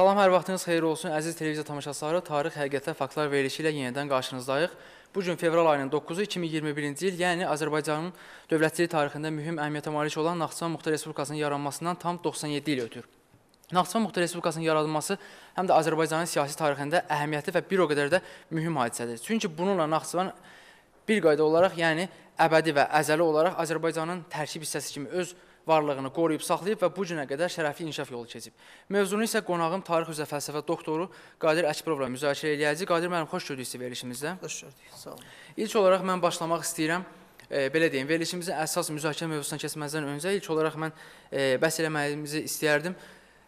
Salam, hər vaxtınız xeyir olsun. Əziz televiziya tamaşaçıları, tarix, həqiqətlər, faktlar verilişi ilə yenidən qarşınızdayıq. Bu gün fevral ayının 9-u 2021-ci il, yəni Azərbaycanın dövlətçilik tarixində mühüm əhəmiyyətə malik olan Naxçıvan Muxtar Respublikasının yaranmasından tam 97 il ötür. Naxçıvan Muxtar Respublikasının yaradılması həm də Azərbaycanın siyasi tarixində əhəmiyyətli və bir o qədər də mühüm hadisədir. Çünki bununla Naxçıvan bir qayda olaraq, yəni əbədi və əzəli olaraq Azərbaycanın tərkib hissəsi kimi öz ölkəsidir varlığını qoruyub saxlayıb və bu günə qədər şərəfli inkişaf yolu keçib. Mövzunu isə qonağım tarix üzrə fəlsəfə doktoru Qadir Əkbərovla müzakirə eləyəcək. Qadir müəllim, xoş gördük sizi verilişimizdə. Xoş gördük. Sağ olun. İlk olaraq mən başlamaq istəyirəm. E, belə deyim, verilişimizin əsas müzakirə mövzusuna keçməzdən öncə ilk olaraq mən e, bəhs eləməyimizi istəyərdim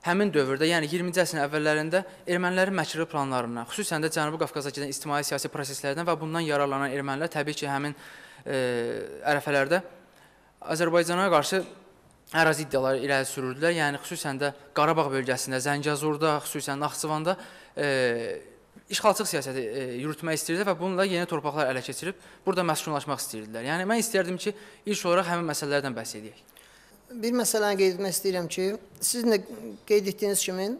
həmin dövrdə, yəni 20-ci əsrin əvvəllərində ermənilərin məkrli planlarından, xüsusən də Cənubi Qafqaza gedən ictimai-siyasi proseslərdən və bundan yararlanan ermənilər təbii ki, həmin ə, e, ərəfələrdə Azərbaycana qarşı ərazidalar irəli sürürdülər. Yəni xüsusən də Qarabağ bölgəsində, Zəngəzurda, xüsusən Naxçıvanda e, işğalçılıq siyasəti e, yürütmək istəyirdi və bununla yeni torpaqlar ələ keçirib burada məskunlaşmaq istəyirdilər. Yəni mən istərdim ki, ilk olaraq həmin məsələlərdən bəhs edək. Bir məsələni qeyd etmək istəyirəm ki, sizin də qeyd etdiyiniz kimi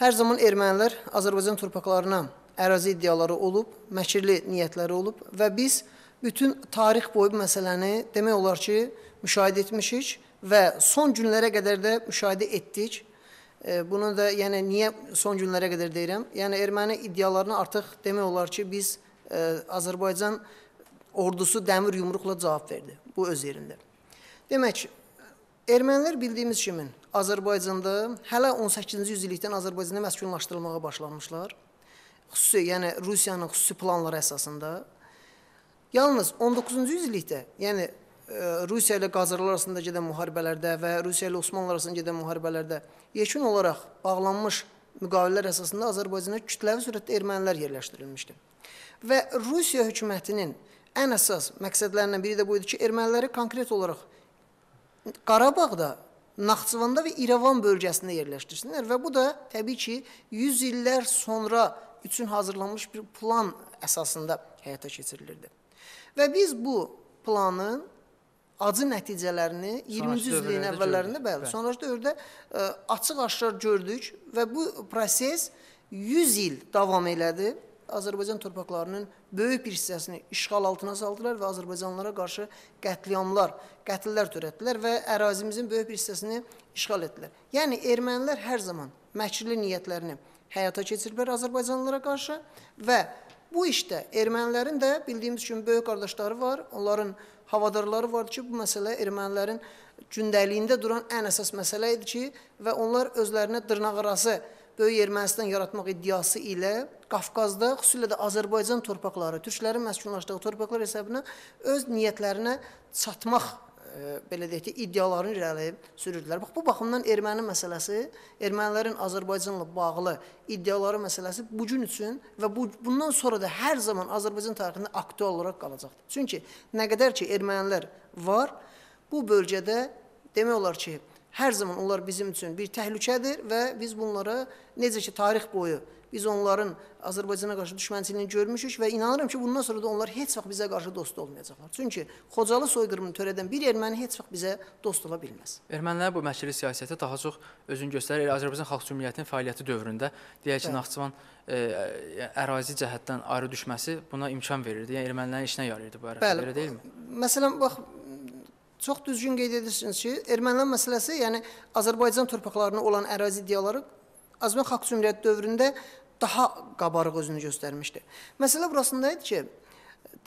hər zaman ermənilər Azərbaycan torpaqlarına ərazi iddiaları olub, məkirli niyyətləri olub və biz bütün tarix boyu məsələni demək olar ki, müşahidə etmişik və son günlərə qədər də müşahidə etdik. Bunu da yəni niyə son günlərə qədər deyirəm? Yəni erməni iddialarına artıq demək olar ki, biz e, Azərbaycan ordusu dəmir yumruqla cavab verdi bu öz yerində. Demək, ermənilər bildiyimiz kimi Azərbaycanda hələ 18-ci yüzillikdən Azərbaycanda məskunlaşdırılmağa başlanmışlar. Xüsusi, yəni Rusiyanın xüsusi planları əsasında. Yalnız 19-cu yüzillikdə, yəni Rusiya ilə Qazarlar arasında gedən müharibələrdə və Rusiya ilə Osmanlılar arasında gedən müharibələrdə yekun olaraq bağlanmış müqavilələr əsasında Azərbaycana kütləvi sürətdə ermənilər yerləşdirilmişdi. Və Rusiya hökumətinin ən əsas məqsədlərindən biri də bu idi ki, erməniləri konkret olaraq Qarabağda, Naxçıvanda və İrəvan bölgəsində yerləşdirsinlər və bu da təbii ki, 100 illər sonra üçün hazırlanmış bir plan əsasında həyata keçirilirdi. Və biz bu planın acı nəticələrini 20-ci yüzilliyin əvvəllərində bəli, bəli. sonraçda öyrədə e, açıq-aşkar gördük və bu proses 100 il davam elədi. Azərbaycan torpaqlarının böyük bir hissəsini işğal altına saldılar və azərbaycanlılara qarşı qətliamlar, qətillər törətdilər və ərazimizin böyük bir hissəsini işğal etdilər. Yəni ermənilər hər zaman məkrli niyyətlərini həyata keçiriblər azərbaycanlılara qarşı və bu işdə ermənilərin də bildiyimiz kimi böyük qardaşları var. Onların havadarları vardı ki, bu məsələ ermənilərin gündəliyində duran ən əsas məsələ idi ki, və onlar özlərinə dırnaqarası böyük Ermənistan yaratmaq iddiası ilə Qafqazda, xüsusilə də Azərbaycan torpaqları, türklərin məskunlaşdığı torpaqlar hesabına öz niyyətlərinə çatmaq E, belə deyək ki, iddialarını irəliyib sürürdülər. Bax bu baxımdan erməni məsələsi, ermənilərin Azərbaycanla bağlı iddiaları məsələsi bu gün üçün və bu bundan sonra da hər zaman Azərbaycan tarixində aktual olaraq qalacaqdır. Çünki nə qədər ki ermənilər var, bu bölgədə demək olar ki, hər zaman onlar bizim üçün bir təhlükədir və biz bunlara necə ki tarix boyu Biz onların Azərbaycana qarşı düşmənçiliyini görmüşük və inanıram ki, bundan sonra da onlar heç vaxt bizə qarşı dost olmayacaqlar. Çünki Xocalı soyqırımını törədən bir erməni heç vaxt bizə dost ola bilməz. Ermənilər bu məkili siyasəti daha çox özünü göstərir. Elə Azərbaycan Xalq Cümhuriyyətinin fəaliyyəti dövründə deyək ki, Naxçıvan ə, e, e, ərazi cəhətdən ayrı düşməsi buna imkan verirdi. Yəni ermənilərin işinə yarayırdı bu ərəfədə, elə deyilmi? Məsələn, bax çox düzgün qeyd edirsiniz ki, ermənilər məsələsi, yəni Azərbaycan torpaqlarına olan ərazi iddiaları Azərbaycan Xalq Cümhuriyyəti dövründə daha qabarıq özünü göstərmişdi. Məsələ burasında idi ki,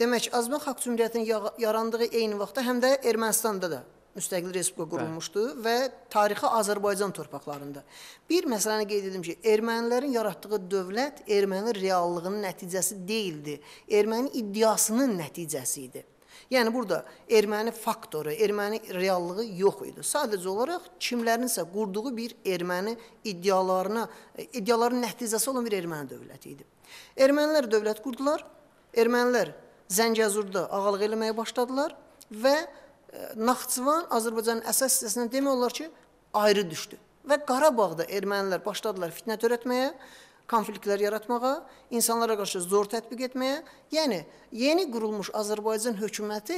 demək Azərbaycan Xalq Cümhuriyyətinin yarandığı eyni vaxtda həm də Ermənistanda da müstəqil respublika qurulmuşdu Bəli. və tarixi Azərbaycan torpaqlarında. Bir məsələni qeyd edim ki, ermənilərin yaratdığı dövlət erməni reallığının nəticəsi deyildi. Erməni iddiasının nəticəsi idi. Yəni burada erməni faktoru, erməni reallığı yox idi. Sadəcə olaraq kimlərinsə qurduğu bir erməni iddialarına, e, iddiaların nəticəsi olan bir erməni dövləti idi. Ermənilər dövlət qurdular, ermənilər Zəngəzurda ağalıq eləməyə başladılar və e, Naxçıvan Azərbaycanın əsas hissəsindən demək olar ki, ayrı düşdü. Və Qarabağda ermənilər başladılar fitnə törətməyə konfliktlər yaratmağa, insanlara qarşı zor tətbiq etməyə, yəni yeni qurulmuş Azərbaycan hökuməti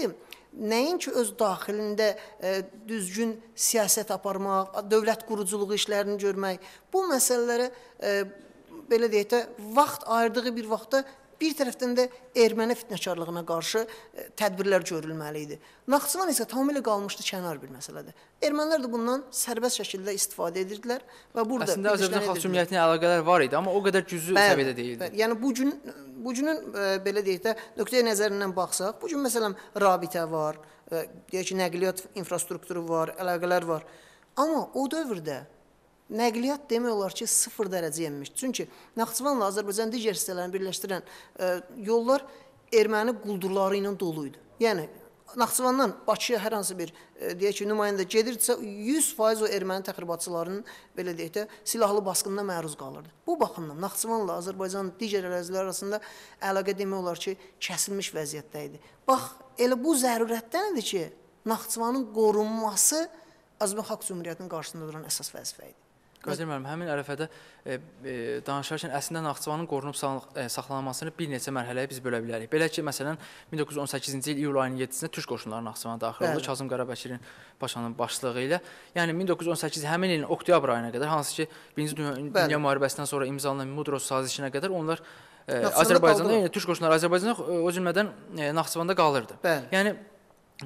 nəinki öz daxilində ə, e, düzgün siyasət aparmaq, dövlət quruculuğu işlərini görmək, bu məsələlərə ə, e, belə deyək də vaxt ayırdığı bir vaxtda bir tərəfdən də erməni fitnəkarlığına qarşı e, tədbirlər görülməli idi. Naxçıvan isə tamamilə qalmışdı kənar bir məsələdir. Ermənilər də bundan sərbəst şəkildə istifadə edirdilər və burada Əslində Azərbaycan Xalq Cümhuriyyətinə əlaqələr var idi, amma o qədər güclü səviyyədə deyildi. Bəli, yəni bu gün bu günün e, belə deyək də nöqteyi nəzərindən baxsaq, bu gün məsələn rabitə var, e, deyək ki, nəqliyyat infrastrukturu var, əlaqələr var. Amma o dövrdə Nəqliyyat demək olar ki, 0 dərəcə enmiş. Çünki Naxçıvanla Azərbaycan digər hissələrini birləşdirən ə, e, yollar erməni quldurları ilə dolu idi. Yəni Naxçıvandan Bakıya hər hansı bir e, deyək ki, nümayəndə gedirdisə 100% o erməni təxribatçılarının belə deyək də silahlı basqınına məruz qalırdı. Bu baxımdan Naxçıvanla Azərbaycanın digər əraziləri arasında əlaqə demək olar ki, kəsilmiş vəziyyətdə idi. Bax, elə bu zərurətdəndir ki, Naxçıvanın qorunması Azərbaycan Xalq Cümhuriyyətinin qarşısında duran əsas vəzifə idi. Qadir müəllim, həmin ərəfədə e, e, danışarkən əslində Naxçıvanın qorunub e, saxlanılmasını bir neçə mərhələyə biz bölə bilərik. Belə ki, məsələn, 1918-ci il iyul ayının 7-sində türk qoşunları Naxçıvana daxil oldu Kazım Qarabəkirin paşanın başçılığı ilə. Yəni 1918 həmin ilin oktyabr ayına qədər, hansı ki, 1-ci dünya, dünya müharibəsindən sonra imzalanan Mudros sazişinə qədər onlar Ə, e, Azərbaycanda, yəni türk qoşunları Azərbaycanda e, o cümlədən Naxçıvanda qalırdı. Bəli. Yəni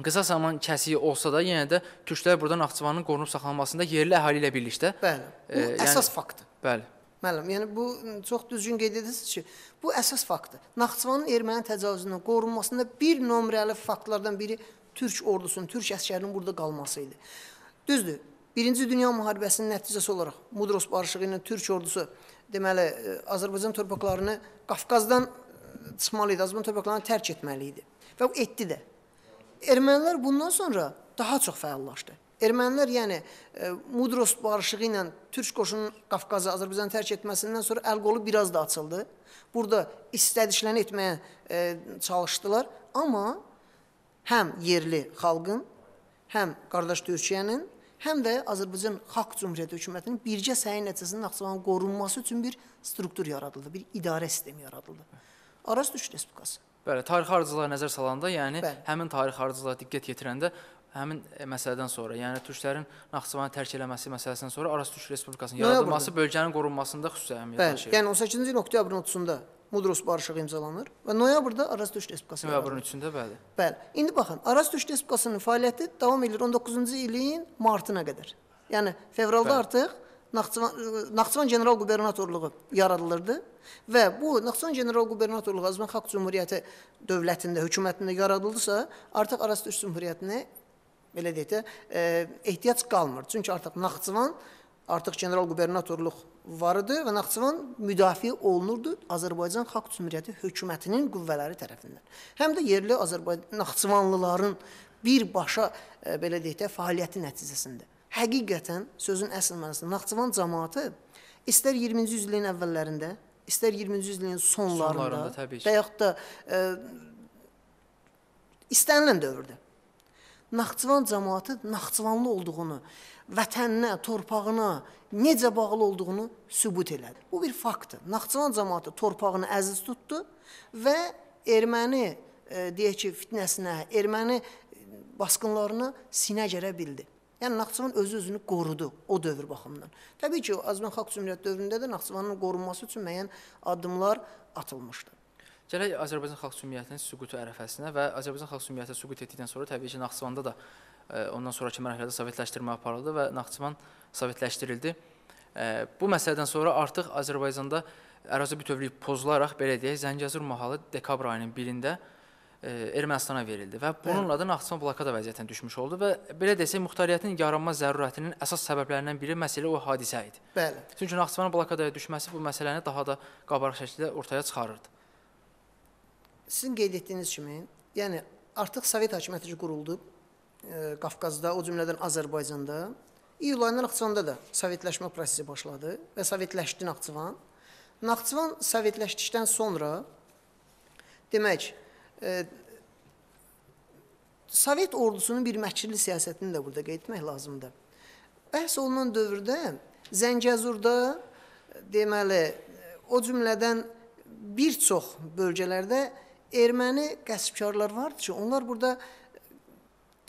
qısa zaman kəsiyi olsa da yenə də türklər burada Naxçıvanın qorunub saxlanmasında yerli əhali ilə birlikdə Bəli. Bu e, yəni, əsas faktdır. Bəli. Müəllim, yəni bu çox düzgün qeyd edirsiniz ki, bu əsas faktdır. Naxçıvanın erməni təcavüzündən qorunmasında bir nömrəli faktlardan biri türk ordusunun, türk əsgərinin burada qalması idi. Düzdür? Birinci Dünya müharibəsinin nəticəsi olaraq Mudros barışığı ilə türk ordusu deməli e, Azərbaycan torpaqlarını Qafqazdan çıxmalı e, idi, Azərbaycan torpaqlarını tərk etməli idi. Və bu etdi də. Ermənilər bundan sonra daha çox fəallaşdı. Ermənilər, yəni e, Mudros barışığı ilə türk qoşununun Qafqazı, Azərbaycanı tərk etməsindən sonra əl-qolu biraz da açıldı. Burada istədiklərini etməyə e, çalışdılar, amma həm yerli xalqın, həm qardaş Türkiyənin, həm də Azərbaycan Xalq Cümhuriyyəti hökumətinin birgə səyi nəticəsində Naxçıvanın qorunması üçün bir struktur yaradıldı, bir idarə sistemi yaradıldı. Aras Türk Respublikası Bəli, tarixi ardıcıllara nəzər salanda, yəni Bəli. həmin tarixi ardıcıllara diqqət yetirəndə həmin e, məsələdən sonra, yəni türklərin Naxçıvanı tərk eləməsi məsələsindən sonra Aras Türk Respublikasının yaradılması bölgənin qorunmasında xüsusi əhəmiyyət daşıyır. Bəli, yəni 18-ci il oktyabrın 30-da Mudros barışığı imzalanır və noyabrda Araz Türk Respublikası noyabrın 3-də bəli. Bəli. İndi baxın, Araz Türk Respublikasının fəaliyyəti davam edir 19-cu ilin martına qədər. Yəni fevralda bəli. artıq Naxçıvan, Naxçıvan General Qubernatorluğu yaradılırdı və bu Naxçıvan General Qubernatorluğu Azərbaycan Xalq Cümhuriyyəti dövlətində, hökumətində yaradıldısa, artıq Arazı Türk Cümhuriyyətinə belə deyək də, e, ehtiyac qalmır. Çünki artıq Naxçıvan artıq General Qubernatorluq var idi və Naxçıvan müdafiə olunurdu Azərbaycan Xalq Cümhuriyyəti hökumətinin qüvvələri tərəfindən. Həm də yerli Azərbaycan Naxçıvanlıların birbaşa e, belə deyək də fəaliyyəti nəticəsində həqiqətən sözün əsl mənasında Naxçıvan cəmaəti istər 20-ci yüzilliyin əvvəllərində, istər 20-ci yüzilliyin sonlarında, sonlarında və yaxud da ə, e, istənilən dövrdə Naxçıvan cəmaəti Naxçıvanlı olduğunu, vətəninə, torpağına necə bağlı olduğunu sübut elədi. Bu bir faktdır. Naxçıvan cəmaəti torpağını əziz tutdu və erməni e, deyək ki, fitnəsinə, erməni e, basqınlarına sinə gərə bildi. Yəni Naxçıvan özü-özünü qorudu o dövr baxımından. Təbii ki, Azərbaycan Xalq Cümhuriyyəti dövründə də Naxçıvanın qorunması üçün müəyyən addımlar atılmışdı. Gələk Azərbaycan Xalq Cümhuriyyətinin süqutu ərəfəsinə və Azərbaycan Xalq Cümhuriyyəti süqut etdikdən sonra təbii ki, Naxçıvanda da e, ondan sonrakı mərhələdə sovetləşdirmə aparıldı və Naxçıvan sovetləşdirildi. E, bu məsələdən sonra artıq Azərbaycanda ərazi bütövlüyü pozularaq, belə deyək, Zəngəzur mahalı dekabr ayının 1-də e, Ermənistana verildi və bununla da Naxçıvan blokada vəziyyətinə düşmüş oldu və belə desək muxtariyyətin yaranmaz zərurətinin əsas səbəblərindən biri məsələ o hadisə idi. Bəli. Çünki Naxçıvanın blokadaya düşməsi bu məsələni daha da qabarıq şəkildə ortaya çıxarırdı. Sizin qeyd etdiyiniz kimi, yəni artıq Sovet hakimiyyəti quruldu e, Qafqazda, o cümlədən Azərbaycanda. İyul ayında Naxçıvanda da sovetləşmə prosesi başladı və sovetləşdi Naxçıvan. Naxçıvan sovetləşdikdən sonra demək, e, Sovet ordusunun bir məkirli siyasətini də burada qeyd etmək lazımdır. Bəhs olunan dövrdə Zəngəzurda deməli o cümlədən bir çox bölgələrdə erməni qəsbkarlar vardı ki, onlar burada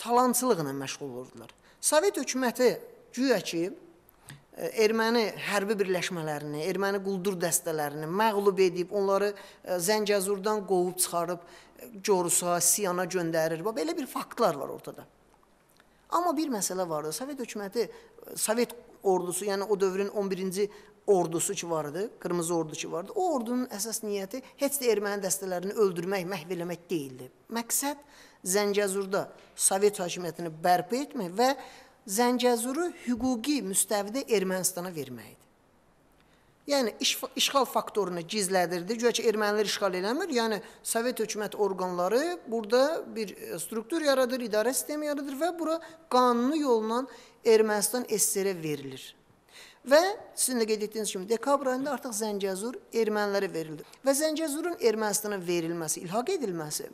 talançılıqla məşğul olurdular. Sovet hökuməti güya ki erməni hərbi birləşmələrini, erməni quldur dəstələrini məğlub edib, onları Zəngəzurdan qovub çıxarıb Corusa, Siyana göndərir. Bax, belə bir faktlar var ortada. Amma bir məsələ vardı. Sovet hökuməti, Sovet ordusu, yəni o dövrün 11-ci ordusu ki vardı, qırmızı ordu ki vardı. O ordunun əsas niyyəti heç də erməni dəstələrini öldürmək, məhv eləmək deyildi. Məqsəd Zəngəzurda Sovet hakimiyyətini bərpa etmək və Zəngəzuru hüquqi müstəvidə Ermənistana verməkdir. Yəni iş, işğal faktorunu gizlədirdi. Güya ki ermənilər işğal eləmir. Yəni Sovet hökumət orqanları burada bir e, struktur yaradır, idarə sistemi yaradır və bura qanuni yolla Ermənistan SSR-ə verilir. Və sizin də qeyd etdiyiniz kimi dekabr ayında artıq Zəngəzur ermənilərə verildi. Və Zəngəzurun Ermənistana verilməsi, ilhaq edilməsi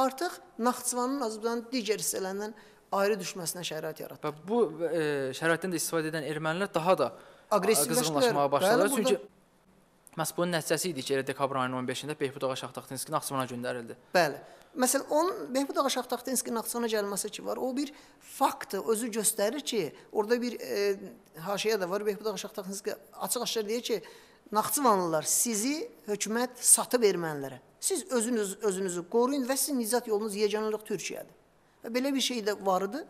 artıq Naxçıvanın Azərbaycanın digər hissələrindən ayrı düşməsinə şərait yaratdı. Və bu e, şəraitdən də istifadə edən ermənilər daha da qızğınlaşmağa başladılar. Bəli, Çünki məhz bunun nəticəsi idi ki, elə dekabr ayının 15-də Behbud Ağa Şahtaxtinski Naxçıvana göndərildi. Bəli. Məsələn, onun Behbud Ağa Şahtaxtinski Naxçıvana gəlməsi ki var, o bir faktı özü göstərir ki, orada bir e, haşiyə də var. Behbud Ağa Şahtaxtinski açıq-aşkar deyir ki, Naxçıvanlılar sizi hökumət satıb ermənilərə. Siz özünüz özünüzü qoruyun və sizin nicat yolunuz yeganəlik Türkiyədir. Və belə bir şey də var idi.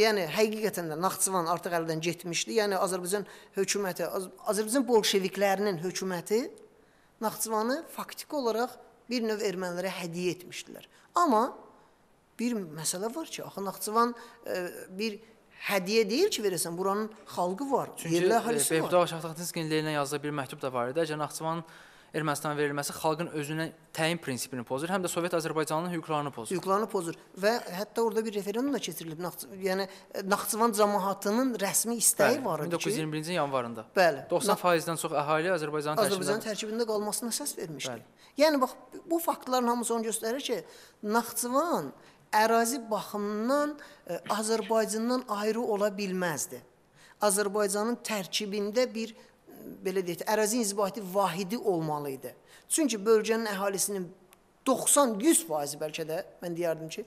Yəni həqiqətən də Naxçıvan artıq əldən getmişdi. Yəni Azərbaycan hökuməti, Azərbaycan bolşeviklərinin hökuməti Naxçıvanı faktiki olaraq bir növ ermənilərə hədiyyə etmişdilər. Amma bir məsələ var ki, axı Naxçıvan e, bir hədiyyə deyil ki, verəsən, buranın xalqı var, Çünki, yerli əhalisi var. Çünki Bebdağ Şahtaxtinskinin leninə yazdığı bir məktub da var idi. Əgər Naxçıvan Ermənistana verilməsi xalqın özünə təyin prinsipini pozur, həm də Sovet Azərbaycanının hüquqlarını pozur. Hüquqlarını pozur və hətta orada bir referendum da keçirilib. Naxç yəni e, Naxçıvan cəmaətinin rəsmi istəyi bəli, var idi 1921-ci ki, yanvarında. Bəli. 90%-dən çox əhali Azərbaycanın Azərbaycan tərkibində, tərkibində qalmasına səs vermişdi. Bəli. Yəni bax bu faktların hamısı onu göstərir ki, Naxçıvan ərazi baxımından ə, e, Azərbaycandan ayrı ola bilməzdi. Azərbaycanın tərkibində bir belə deyək, ərazi inzibati vahidi olmalı idi. Çünki bölgənin əhalisinin 90-100% bəlkə də mən deyərdim ki,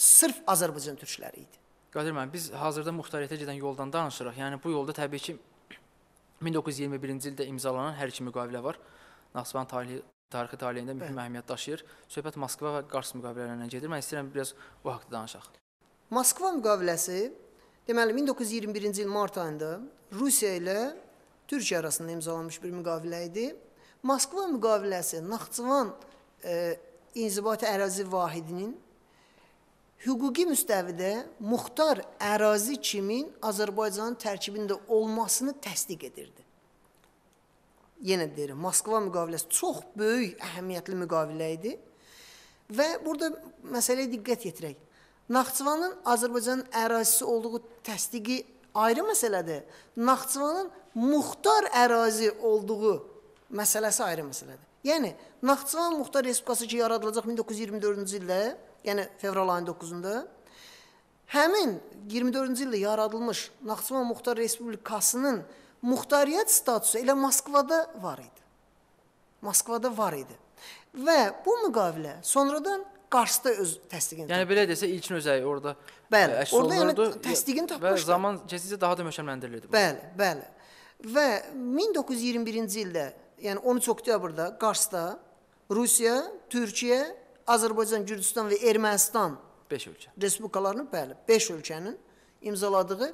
sırf Azərbaycan türkləri idi. Qadir müəllim, biz hazırda muxtariyyətə gedən yoldan danışırıq. Yəni bu yolda təbii ki 1921-ci ildə imzalanan hər iki müqavilə var. Naxçıvan tarixi tarixi taleyində mühüm əhəmiyyət daşıyır. Söhbət Moskva və Qars müqavilələrindən gedir. Mən istəyirəm biraz bu haqqda danışaq. Moskva müqaviləsi deməli 1921-ci il mart ayında Rusiya ilə Türkiyə arasında imzalanmış bir müqavilə idi. Moskva müqaviləsi Naxçıvan e, inzibati ərazi vahidinin hüquqi müstəvidə muxtar ərazi kimin Azərbaycanın tərkibində olmasını təsdiq edirdi. Yenə deyirəm, Moskva müqaviləsi çox böyük əhəmiyyətli müqavilə idi. Və burada məsələyə diqqət yetirək. Naxçıvanın Azərbaycanın ərazisi olduğu təsdiqi ayrı məsələdir. Naxçıvanın muxtar ərazi olduğu məsələsi ayrı məsələdir. Yəni, Naxçıvan Muxtar Respublikası ki, yaradılacaq 1924-cü ildə, yəni fevral ayının 9-unda, həmin 24-cü ildə yaradılmış Naxçıvan Muxtar Respublikasının muxtariyyət statusu elə Moskvada var idi. Moskvada var idi. Və bu müqavilə sonradan Qarsda öz təsdiqini tapıb. Yəni belə desək ilkin özəyi orada e, bəli, əks orada olurdu. yəni təsdiqini tapmışdı. Və zaman keçdikcə daha da möhkəmləndirilirdi. Bəli, bəli. Və 1921-ci ildə, yəni 13 oktyabrda Qarsda Rusiya, Türkiyə, Azərbaycan, Gürcüstan və Ermənistan 5 ölkə. Respublikalarının bəli, 5 ölkənin imzaladığı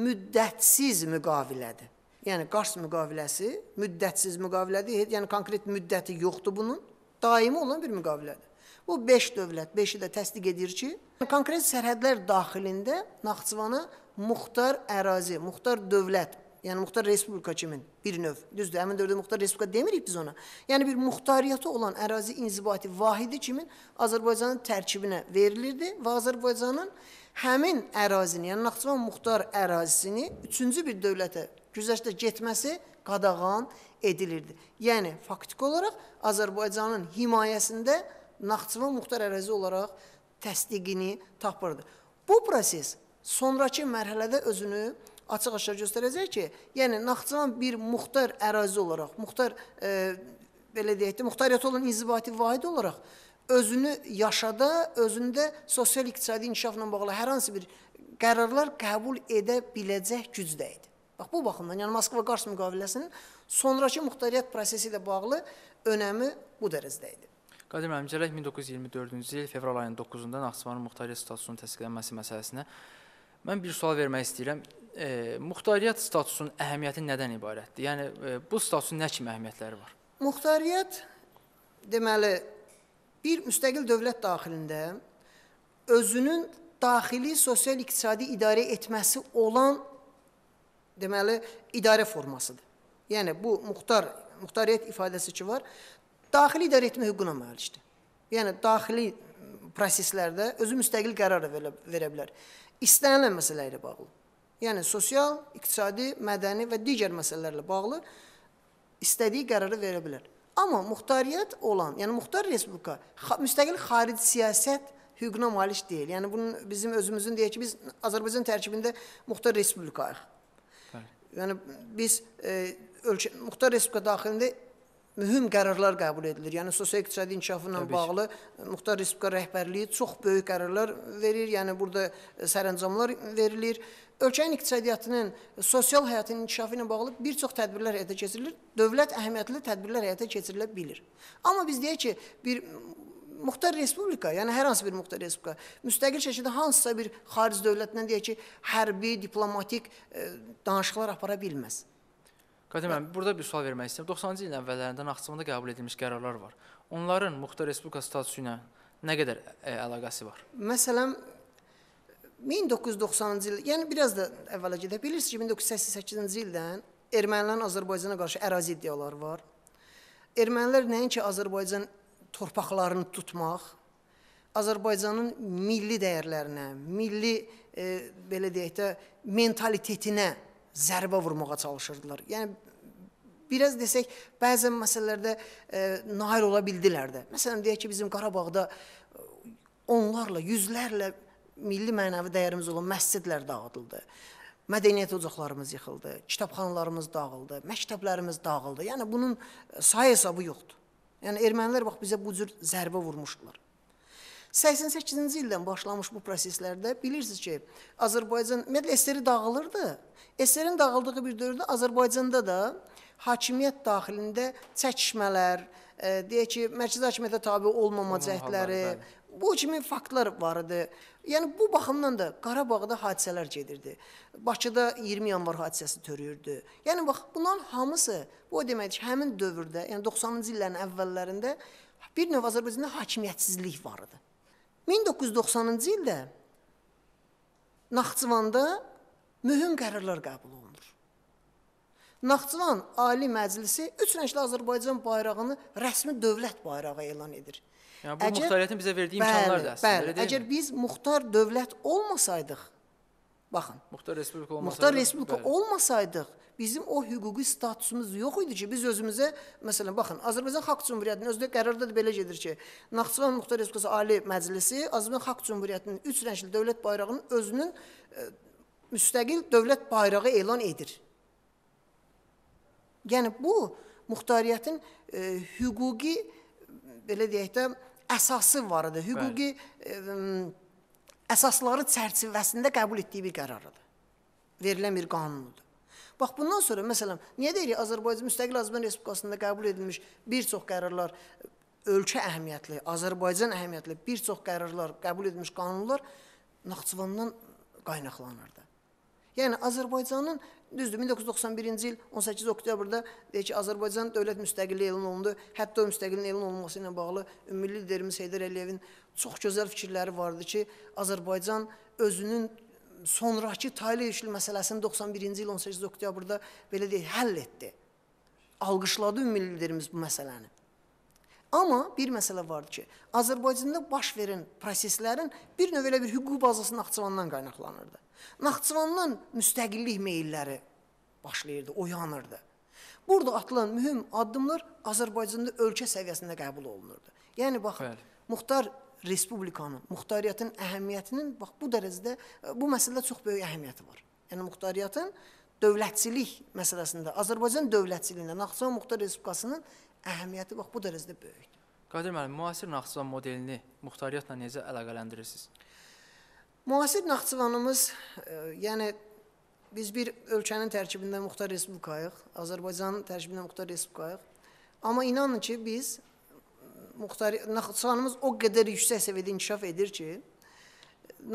müddətsiz müqavilədir. Yəni Qars müqaviləsi müddətsiz müqavilədir. Yəni konkret müddəti yoxdur bunun. Daimi olan bir müqavilədir. O 5 beş dövlət, 5-i də təsdiq edir ki, konkret sərhədlər daxilində Naxçıvana muxtar ərazi, muxtar dövlət, yəni muxtar respublika kimi bir növ, düzdür, həmin dövrdə muxtar respublika demirik biz ona. Yəni bir muxtariyyəti olan ərazi inzibati vahidi kimi Azərbaycanın tərkibinə verilirdi və Azərbaycanın həmin ərazini, yəni Naxçıvan muxtar ərazisini üçüncü bir dövlətə güzəştə getməsi qadağan edilirdi. Yəni faktiki olaraq Azərbaycanın himayəsində Naxçıvan Muxtar Ərazi olaraq təsdiqini tapırdı. Bu proses sonrakı mərhələdə özünü açıq-aşkar göstərəcək ki, yəni Naxçıvan bir muxtar ərazi olaraq, muxtar e, belə deyək də, muxtariyyət olan inzibati vahid olaraq özünü yaşada, özündə sosial-iqtisadi inkişafla bağlı hər hansı bir qərarlar qəbul edə biləcək gücdə idi. Bax bu baxımdan, yəni Moskva-Qars müqaviləsinin sonrakı muxtariyyət prosesi ilə bağlı önəmi bu dərəcədə idi. Qadir müəllim, gələk 1924-cü il fevral ayının 9-da Naxçıvanın muxtariyyət statusunun təsdiqlənməsi məsələsinə mən bir sual vermək istəyirəm. E, muxtariyyət statusunun əhəmiyyəti nədən ibarətdir? Yəni e, bu statusun nə kimi əhəmiyyətləri var? Muxtariyyət deməli bir müstəqil dövlət daxilində özünün daxili sosial-iqtisadi idarə etməsi olan deməli idarə formasıdır. Yəni bu muxtar muxtariyyət ifadəsi ki var, daxili idarə etmə hüququna malikdir. Yəni daxili proseslərdə özü müstəqil qərar verə bilər. İstənilən məsələ ilə bağlı. Yəni sosial, iqtisadi, mədəni və digər məsələlərlə bağlı istədiyi qərarı verə bilər. Amma muxtariyyət olan, yəni muxtar respublika müstəqil xarici siyasət hüququna malik deyil. Yəni bunun bizim özümüzün deyək ki, biz Azərbaycan tərkibində muxtar respublikayıq. Yəni biz e, ölkə muxtar respublika daxilində mühüm qərarlar qəbul edilir. Yəni sosio-iqtisadi inkişafı ilə bağlı e, Muxtar Respublika rəhbərliyi çox böyük qərarlar verir. Yəni burada sərəncamlar verilir. Ölkənin iqtisadiyyatının, e, sosial həyatının inkişafı ilə bağlı bir çox tədbirlər həyata keçirilir. Dövlət əhəmiyyətli tədbirlər həyata keçirilə bilər. Amma biz deyək ki, bir Muxtar Respublika, yəni hər hansı bir Muxtar Respublika müstəqil şəkildə hansısa bir xarici dövlətlə deyək ki, hərbi, diplomatik e, danışıqlar apara bilməz. Qadim müəllim, burada bir sual vermək istəyirəm. 90-cı ilin əvvəllərində Naxçıvanda qəbul edilmiş qərarlar var. Onların Muxtar Respublika statusu ilə nə qədər ə, e, əlaqəsi var? Məsələn 1990-cı il, yəni biraz da əvvələ gedə bilirsiniz ki, 1988-ci ildən ermənilərin Azərbaycana qarşı ərazi iddiaları var. Ermənilər nəinki Azərbaycan torpaqlarını tutmaq, Azərbaycanın milli dəyərlərinə, milli e, belə deyək də mentalitetinə zərbə vurmağa çalışırdılar. Yəni biraz desək, bəzən məsələlərdə e, nail ola bildilər də. Məsələn deyək ki, bizim Qarabağda e, onlarla, yüzlərlə milli mənəvi dəyərimiz olan məscidlər dağıdıldı. Mədəniyyət ocaqlarımız yıxıldı, kitabxanalarımız dağıldı, məktəblərimiz dağıldı. Yəni bunun e, sayı hesabı yoxdur. Yəni ermənilər bax bizə bu cür zərbə vurmuşdular. 88-ci ildən başlamış bu proseslərdə bilirsiniz ki, Azərbaycan, ümumiyyətlə SSR dağılırdı. SSR-in dağıldığı bir dövrdə Azərbaycanda da hakimiyyət daxilində çəkişmələr, e, deyək ki, mərkəzi hakimiyyətə tabe olmama cəhdləri, bu kimi faktlar var idi. Yəni bu baxımdan da Qarabağda hadisələr gedirdi. Bakıda 20 yanvar hadisəsi törüyürdü. Yəni bax bunların hamısı bu o deməkdir ki, həmin dövrdə, yəni 90-cı illərin əvvəllərində bir növ Azərbaycanda hakimiyyətsizlik var idi. 1990-cı ildə Naxçıvanda mühüm qərarlar qəbul olunur. Naxçıvan Ali Məclisi üç rəngli Azərbaycan bayrağını rəsmi dövlət bayrağı elan edir. Yəni bu əgər, muxtariyyətin bizə verdiyi imkanlardır əslində, bəli, bəli, əgər biz muxtar dövlət olmasaydıq, Baxın. Muxtar Respublika olmasaydı. Muxtar Respublika bəli. olmasaydıq bizim o hüquqi statusumuz yox idi ki, biz özümüzə məsələn baxın, Azərbaycan Xalq Cümhuriyyətinin özdə qərarda da belə gedir ki, Naxçıvan Muxtar Respublikası Ali Məclisi Azərbaycan Xalq Cümhuriyyətinin 3 rəngli dövlət bayrağının özünün ə, e, müstəqil dövlət bayrağı elan edir. Yəni bu muxtariyyətin ə, e, hüquqi belə deyək də əsası var idi. Hüquqi bəli. ə, e, əsasları çərçivəsində qəbul etdiyi bir qərarıdır. Verilən bir qanundur. Bax bundan sonra məsələn, niyə deyirik Azərbaycan müstəqil Azərbaycan Respublikasında qəbul edilmiş bir çox qərarlar ölkə əhəmiyyətli, Azərbaycan əhəmiyyətli bir çox qərarlar qəbul edilmiş qanunlar Naxçıvandan qaynaqlanırdı. Yəni Azərbaycanın düzdür 1991-ci il 18 oktyabrda deyək ki, Azərbaycan dövlət müstəqilliyi elan olundu. Hətta o müstəqilliyin elan olunması ilə bağlı ümumi liderimiz Heydər Əliyevin çox gözəl fikirləri vardı ki, Azərbaycan özünün sonrakı taylı işli məsələsini 91-ci il 18 oktyabrda belə deyək, həll etdi. Alqışladı ümumi liderimiz bu məsələni. Amma bir məsələ vardı ki, Azərbaycanda baş verən proseslərin bir növ elə bir hüquq bazasının Naxçıvandan qaynaqlanırdı. Naxçıvandan müstəqillik meylləri başlayırdı, oyanırdı. Burada atılan mühüm addımlar Azərbaycanda ölkə səviyyəsində qəbul olunurdu. Yəni baxın, Bəli. muxtar respublikanın, muxtariyyətin əhəmiyyətinin bax bu dərəcədə e, bu məsələdə çox böyük əhəmiyyəti var. Yəni muxtariyyətin dövlətçilik məsələsində, Azərbaycan dövlətçiliyində Naxçıvan Muxtar Respublikasının əhəmiyyəti bax bu dərəcədə böyükdür. Qadir müəllim, müasir Naxçıvan modelini muxtariyyatla necə əlaqələndirirsiniz? Müasir Naxçıvanımız, e, yəni biz bir ölkənin tərkibində muxtar respublikayıq, Azərbaycanın tərkibində muxtar respublikayıq. Amma inanın ki, biz muxtar Naxçıvanımız o qədər yüksək səviyyədə inkişaf edir ki,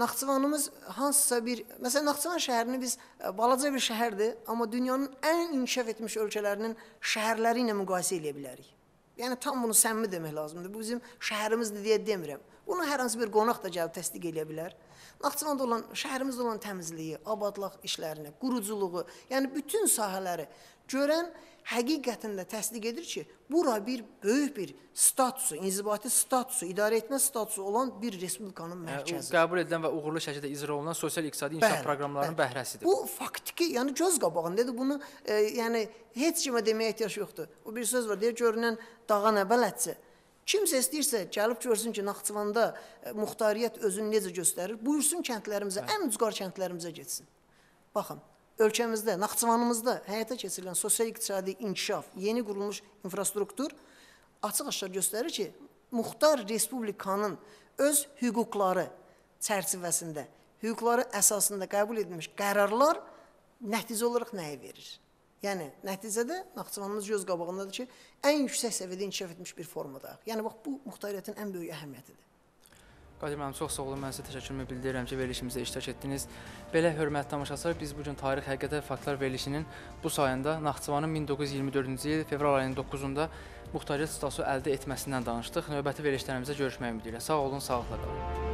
Naxçıvanımız hansısa bir, məsələn Naxçıvan şəhərini biz e, balaca bir şəhərdir, amma dünyanın ən inkişaf etmiş ölkələrinin şəhərləri ilə müqayisə edə bilərik. Yəni tam bunu səmimi demək lazımdır. Bu bizim şəhərimizdir deyə demirəm. Bunu hər hansı bir qonaq da gəlib təsdiq edə bilər. Naxçıvanda olan şəhərimizdə olan təmizliyi, abadlıq işlərini, quruculuğu, yəni bütün sahələri görən həqiqətən də təsdiq edir ki, bura bir böyük bir statusu, inzibati statusu, idarə etmə statusu olan bir respublikanın hə, mərkəzi. Qəbul edilən və uğurlu şəkildə icra olunan sosial-iqtisadi inkişaf proqramlarının bəhrəsidir. Bu faktiki, yəni göz qabağındadır. Bunu e, yəni heç kimə deməyə ehtiyac yoxdur. O bir söz var, deyir görünən dağa nə bələdçi. Kimsə istəyirsə gəlib görsün ki, Naxçıvanda e, muxtariyyət özünü necə göstərir. Buyursun kəndlərimizə, Bəli. ən ucqar kəndlərimizə getsin. Baxın, ölkəmizdə, Naxçıvanımızda həyata keçirilən sosial-iqtisadi inkişaf, yeni qurulmuş infrastruktur açıq-aşkar göstərir ki, muxtar respublikanın öz hüquqları çərçivəsində, hüquqları əsasında qəbul edilmiş qərarlar nəticə olaraq nəyə verir? Yəni nəticədə Naxçıvanımız göz qabağındadır ki, ən yüksək səviyyədə inkişaf etmiş bir formadayıq. Yəni bax bu muxtariyyətin ən böyük əhəmiyyətidir. Qadir müəllim, çox sağ olun. Mən sizə təşəkkürümü bildirirəm ki, verilişimizdə iştirak etdiniz. Belə hörmətli tamaşaçılar, biz bu gün tarix həqiqətə faktlar verilişinin bu sayında Naxçıvanın 1924-cü il fevral ayının 9-da muxtariyyət statusu əldə etməsindən danışdıq. Növbəti verilişlərimizdə görüşmək ümidi ilə. Sağ olun, sağlıqla qalın.